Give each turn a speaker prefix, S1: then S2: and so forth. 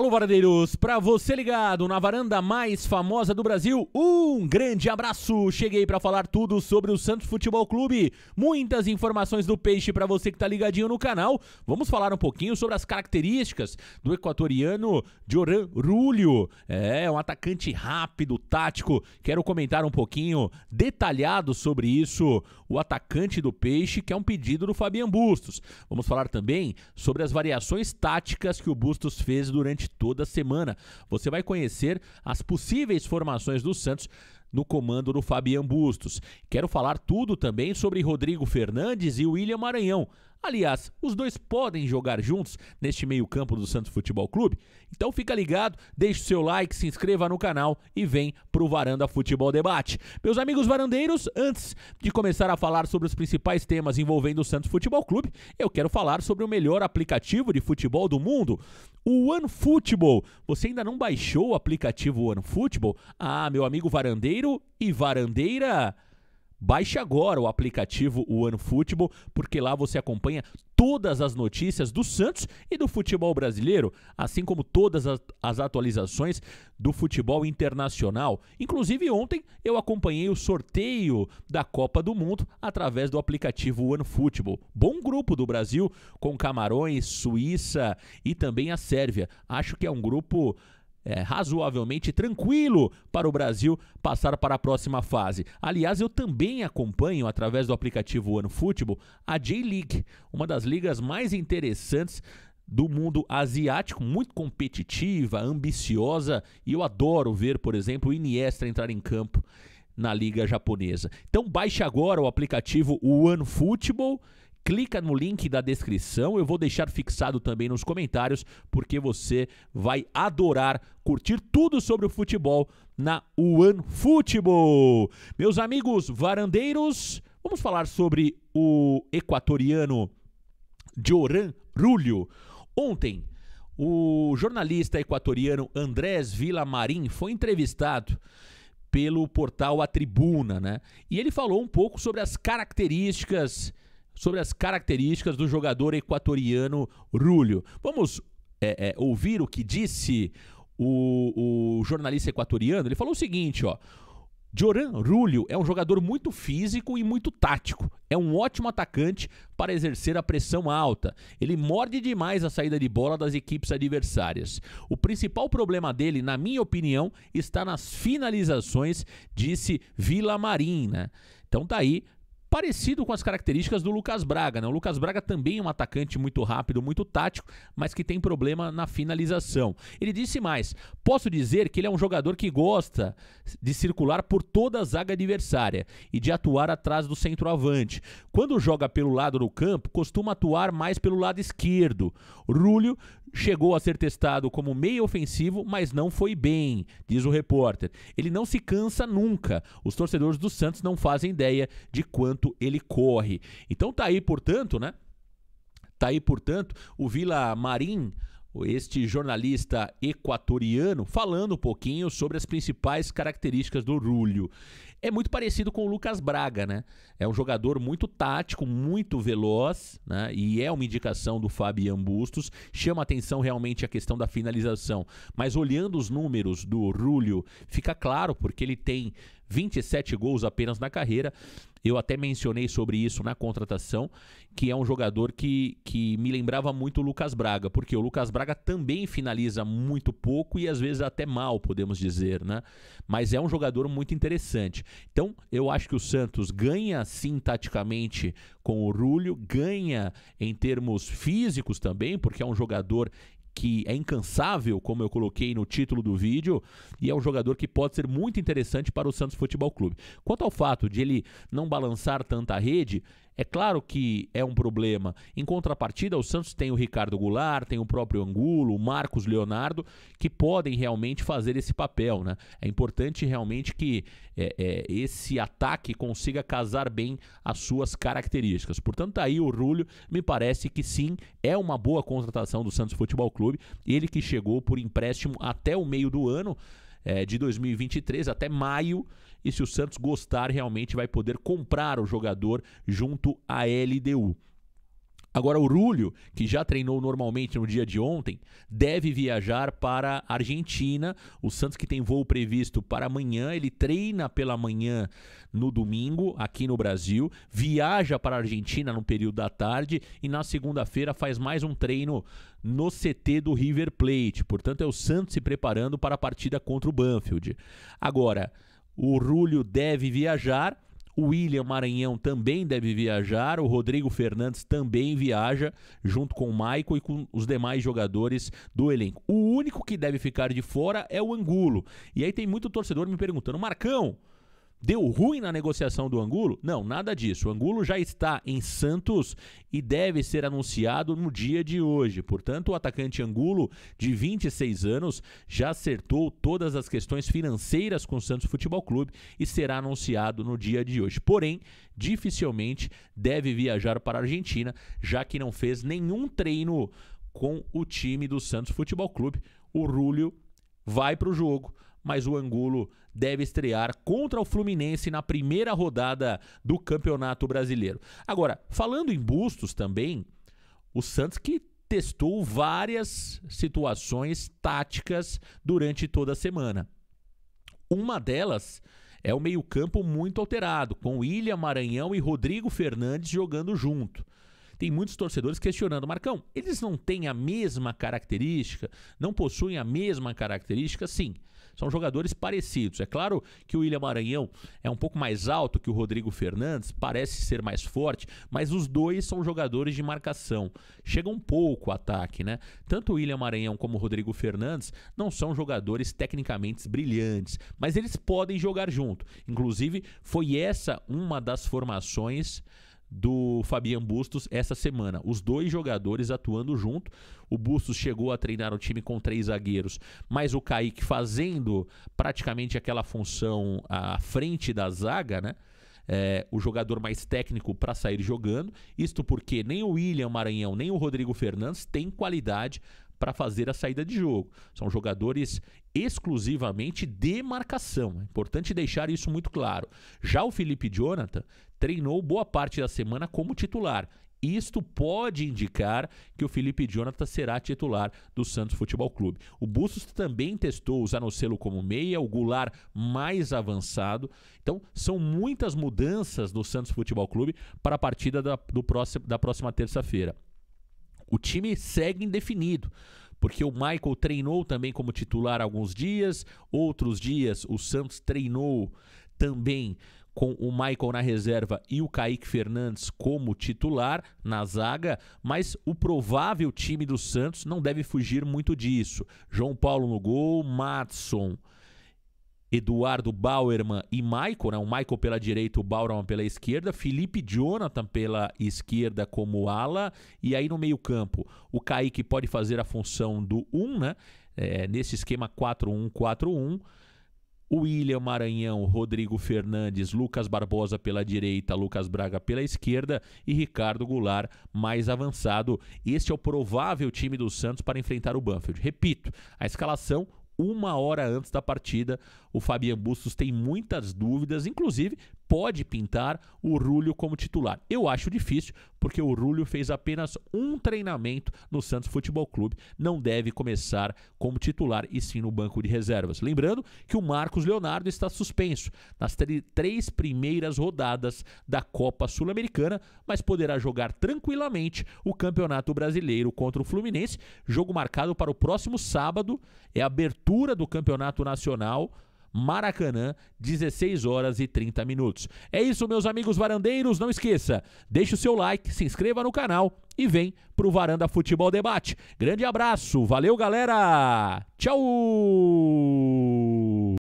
S1: Alô, varadeiros, Para você ligado na varanda mais famosa do Brasil, um grande abraço! Cheguei para falar tudo sobre o Santos Futebol Clube. Muitas informações do peixe para você que tá ligadinho no canal. Vamos falar um pouquinho sobre as características do equatoriano Joran Rúlio. É, um atacante rápido, tático. Quero comentar um pouquinho detalhado sobre isso, o atacante do peixe, que é um pedido do Fabian Bustos. Vamos falar também sobre as variações táticas que o Bustos fez durante toda semana. Você vai conhecer as possíveis formações do Santos no comando do Fabian Bustos. Quero falar tudo também sobre Rodrigo Fernandes e William Maranhão. Aliás, os dois podem jogar juntos neste meio-campo do Santos Futebol Clube. Então fica ligado, deixe o seu like, se inscreva no canal e vem pro Varanda Futebol Debate. Meus amigos varandeiros, antes de começar a falar sobre os principais temas envolvendo o Santos Futebol Clube, eu quero falar sobre o melhor aplicativo de futebol do mundo, o OneFootball. Você ainda não baixou o aplicativo OneFootball? Ah, meu amigo varandeiro e varandeira, Baixe agora o aplicativo One Futebol, porque lá você acompanha todas as notícias do Santos e do futebol brasileiro, assim como todas as atualizações do futebol internacional. Inclusive ontem eu acompanhei o sorteio da Copa do Mundo através do aplicativo One Futebol. Bom grupo do Brasil com Camarões, Suíça e também a Sérvia. Acho que é um grupo é, razoavelmente tranquilo para o Brasil passar para a próxima fase. Aliás, eu também acompanho através do aplicativo OneFootball a J-League, uma das ligas mais interessantes do mundo asiático, muito competitiva, ambiciosa, e eu adoro ver, por exemplo, o Iniesta entrar em campo na liga japonesa. Então baixe agora o aplicativo OneFootball clica no link da descrição, eu vou deixar fixado também nos comentários, porque você vai adorar curtir tudo sobre o futebol na One Futebol. Meus amigos varandeiros, vamos falar sobre o equatoriano Joran Rulho. Ontem, o jornalista equatoriano Andrés Villamarim foi entrevistado pelo portal A Tribuna, né? E ele falou um pouco sobre as características sobre as características do jogador equatoriano Rúlio. Vamos é, é, ouvir o que disse o, o jornalista equatoriano. Ele falou o seguinte, ó. Joran Rúlio é um jogador muito físico e muito tático. É um ótimo atacante para exercer a pressão alta. Ele morde demais a saída de bola das equipes adversárias. O principal problema dele, na minha opinião, está nas finalizações, disse Vila Marina. Né? Então tá aí parecido com as características do Lucas Braga. Né? O Lucas Braga também é um atacante muito rápido, muito tático, mas que tem problema na finalização. Ele disse mais: posso dizer que ele é um jogador que gosta de circular por toda a zaga adversária e de atuar atrás do centroavante. Quando joga pelo lado do campo, costuma atuar mais pelo lado esquerdo. Rúlio chegou a ser testado como meio ofensivo, mas não foi bem, diz o repórter. Ele não se cansa nunca. Os torcedores do Santos não fazem ideia de quanto ele corre. Então tá aí, portanto, né? Tá aí, portanto, o Vila Marim este jornalista equatoriano falando um pouquinho sobre as principais características do Rúlio é muito parecido com o Lucas Braga, né? É um jogador muito tático, muito veloz, né? E é uma indicação do Fabian Bustos. Chama atenção realmente a questão da finalização. Mas olhando os números do Rúlio, fica claro porque ele tem 27 gols apenas na carreira. Eu até mencionei sobre isso na contratação, que é um jogador que, que me lembrava muito o Lucas Braga, porque o Lucas Braga também finaliza muito pouco e às vezes até mal, podemos dizer, né? Mas é um jogador muito interessante. Então, eu acho que o Santos ganha sim taticamente com o Rúlio, ganha em termos físicos também, porque é um jogador que é incansável, como eu coloquei no título do vídeo, e é um jogador que pode ser muito interessante para o Santos Futebol Clube. Quanto ao fato de ele não balançar tanta rede, é claro que é um problema. Em contrapartida, o Santos tem o Ricardo Goulart, tem o próprio Angulo, o Marcos Leonardo, que podem realmente fazer esse papel. Né? É importante realmente que é, é, esse ataque consiga casar bem as suas características. Portanto, tá aí o Rúlio, me parece que sim, é uma boa contratação do Santos Futebol Clube. Ele que chegou por empréstimo até o meio do ano é, de 2023 até maio. E se o Santos gostar, realmente vai poder comprar o jogador junto à LDU. Agora, o Rúlio, que já treinou normalmente no dia de ontem, deve viajar para a Argentina. O Santos, que tem voo previsto para amanhã, ele treina pela manhã no domingo, aqui no Brasil, viaja para a Argentina no período da tarde e na segunda-feira faz mais um treino no CT do River Plate. Portanto, é o Santos se preparando para a partida contra o Banfield. Agora, o Rúlio deve viajar o William Maranhão também deve viajar. O Rodrigo Fernandes também viaja, junto com o Maico e com os demais jogadores do elenco. O único que deve ficar de fora é o Angulo. E aí tem muito torcedor me perguntando: Marcão, Deu ruim na negociação do Angulo? Não, nada disso. O Angulo já está em Santos e deve ser anunciado no dia de hoje. Portanto, o atacante Angulo, de 26 anos, já acertou todas as questões financeiras com o Santos Futebol Clube e será anunciado no dia de hoje. Porém, dificilmente deve viajar para a Argentina, já que não fez nenhum treino com o time do Santos Futebol Clube. O Rúlio vai para o jogo, mas o Angulo deve estrear contra o Fluminense na primeira rodada do Campeonato Brasileiro. Agora, falando em bustos também, o Santos que testou várias situações táticas durante toda a semana. Uma delas é o meio-campo muito alterado, com Ilha Maranhão e Rodrigo Fernandes jogando junto. Tem muitos torcedores questionando, Marcão, eles não têm a mesma característica? Não possuem a mesma característica? Sim. São jogadores parecidos. É claro que o William Maranhão é um pouco mais alto que o Rodrigo Fernandes, parece ser mais forte, mas os dois são jogadores de marcação. Chega um pouco o ataque, né? Tanto o William Maranhão como o Rodrigo Fernandes não são jogadores tecnicamente brilhantes, mas eles podem jogar junto. Inclusive, foi essa uma das formações do Fabian Bustos essa semana. Os dois jogadores atuando junto. O Bustos chegou a treinar o time com três zagueiros, mas o Kaique fazendo praticamente aquela função à frente da zaga, né? É, o jogador mais técnico para sair jogando. Isto porque nem o William Maranhão, nem o Rodrigo Fernandes têm qualidade para fazer a saída de jogo. São jogadores exclusivamente de marcação. É importante deixar isso muito claro. Já o Felipe Jonathan treinou boa parte da semana como titular. Isto pode indicar que o Felipe Jonathan será titular do Santos Futebol Clube. O Bustos também testou o Zanocelo como meia, o gular mais avançado. Então, são muitas mudanças do Santos Futebol Clube para a partida da, próximo, da próxima terça-feira o time segue indefinido porque o Michael treinou também como titular alguns dias, outros dias o Santos treinou também com o Michael na reserva e o Kaique Fernandes como titular na zaga, mas o provável time do Santos não deve fugir muito disso. João Paulo no gol, Matson, Eduardo Bauerman e Michael, né? o Michael pela direita, o Bauerman pela esquerda, Felipe Jonathan pela esquerda como ala, e aí no meio-campo o Kaique pode fazer a função do 1, né? É, nesse esquema 4-1-4-1. O William Maranhão, Rodrigo Fernandes, Lucas Barbosa pela direita, Lucas Braga pela esquerda e Ricardo Goulart mais avançado. Este é o provável time do Santos para enfrentar o Banfield. Repito, a escalação uma hora antes da partida. O Fabian Bustos tem muitas dúvidas, inclusive pode pintar o Rúlio como titular. Eu acho difícil, porque o Rúlio fez apenas um treinamento no Santos Futebol Clube, não deve começar como titular e sim no banco de reservas. Lembrando que o Marcos Leonardo está suspenso nas três primeiras rodadas da Copa Sul-Americana, mas poderá jogar tranquilamente o Campeonato Brasileiro contra o Fluminense, jogo marcado para o próximo sábado, é a abertura do Campeonato Nacional Maracanã, 16 horas e 30 minutos. É isso, meus amigos varandeiros. Não esqueça, deixe o seu like, se inscreva no canal e vem pro Varanda Futebol Debate. Grande abraço, valeu galera! Tchau!